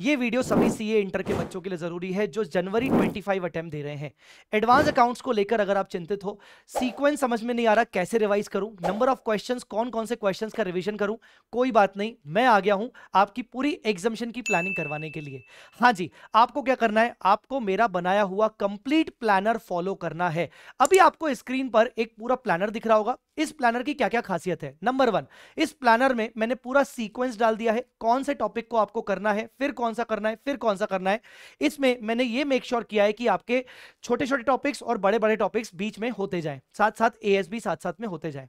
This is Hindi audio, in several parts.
ये वीडियो सभी सीए इंटर के बच्चों के लिए ज़रूरी है जो जनवरी 25 अटेम्प्ट दे रहे हैं एडवांस अकाउंट्स को लेकर अगर आप चिंतित हो सीक्वेंस समझ में नहीं आ रहा कैसे रिवाइज करूं नंबर ऑफ क्वेश्चंस कौन कौन से क्वेश्चंस का रिवीजन करूं कोई बात नहीं मैं आ गया हूं आपकी पूरी एग्जामिशन की प्लानिंग करवाने के लिए हाँ जी आपको क्या करना है आपको मेरा बनाया हुआ कंप्लीट प्लानर फॉलो करना है अभी आपको स्क्रीन पर एक पूरा प्लानर दिख रहा होगा इस प्लानर की क्या क्या खासियत है नंबर वन इस प्लानर में मैंने पूरा सीक्वेंस डाल दिया है कौन से टॉपिक को आपको करना है फिर कौन सा करना है फिर कौन सा करना है इसमें मैंने ये मेक श्योर sure किया है कि आपके छोटे छोटे टॉपिक्स और बड़े बड़े टॉपिक्स बीच में होते जाए साथ साथ ए साथ साथ में होते जाए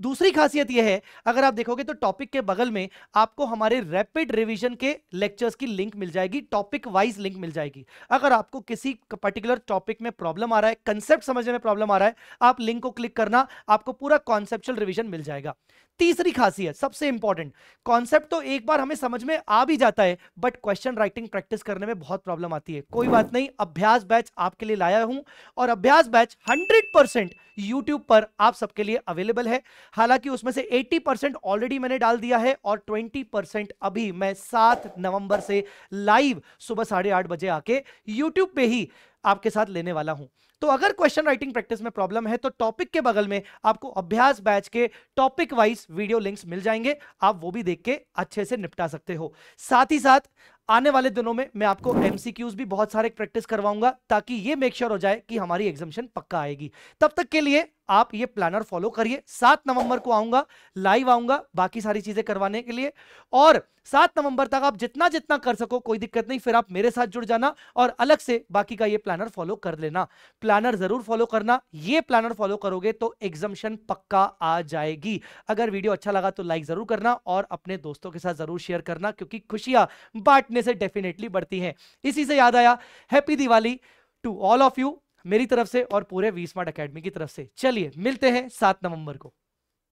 दूसरी खासियत यह है अगर आप देखोगे तो टॉपिक के बगल में आपको हमारे रैपिड रिवीजन के लेक्चर्स की लिंक मिल जाएगी टॉपिक वाइज लिंक मिल जाएगी अगर आपको किसी पर्टिकुलर टॉपिक में प्रॉब्लम आ रहा है कंसेप्ट समझने में प्रॉब्लम आ रहा है आप लिंक को क्लिक करना आपको पूरा कॉन्सेप्चुअल रिविजन मिल जाएगा तीसरी खासियत सबसे इंपॉर्टेंट कॉन्सेप्ट तो एक बार हमें समझ में आ भी जाता है बट क्वेश्चन राइटिंग प्रैक्टिस करने में बहुत प्रॉब्लम आती है कोई बात नहीं अभ्यास बैच आपके लिए लाया हूं और अभ्यास बैच 100 परसेंट यूट्यूब पर आप सबके लिए अवेलेबल है हालांकि उसमें से 80 परसेंट ऑलरेडी मैंने डाल दिया है और 20 परसेंट अभी मैं सात नवंबर से लाइव सुबह साढ़े आठ बजे आके यूट्यूब पे ही आपके साथ लेने वाला हूं तो अगर क्वेश्चन राइटिंग प्रैक्टिस में प्रॉब्लम है तो टॉपिक के बगल में आपको अभ्यास बैच के टॉपिक वाइज वीडियो लिंक्स मिल जाएंगे आप वो भी देख के अच्छे से निपटा सकते हो साथ ही साथ आने वाले दिनों में मैं आपको एमसीक्यूज भी बहुत सारे प्रैक्टिस करवाऊंगा ताकि ये मेक श्योर sure हो जाए कि हमारी एग्जामिशन पक्का आएगी तब तक के लिए आप ये प्लानर फॉलो करिए सात नवंबर को आऊंगा लाइव आऊंगा बाकी सारी चीजें करवाने के लिए और सात नवंबर तक आप जितना जितना कर सको कोई दिक्कत नहीं फिर आप मेरे साथ जुड़ जाना और अलग से बाकी का ये प्लान प्लानर फॉलो कर लेना प्लानर जरूर फॉलो करना ये प्लानर फॉलो करोगे तो एग्जामिशन पक्का आ जाएगी अगर वीडियो अच्छा लगा तो लाइक जरूर करना और अपने दोस्तों के साथ जरूर शेयर करना क्योंकि खुशियां बांटने से डेफिनेटली बढ़ती हैं इसी से याद आया happy Diwali to all of you मेरी तरफ से और पूरे वी स्मार्ट अकेडमी की तरफ से चलिए मिलते हैं सात नवंबर को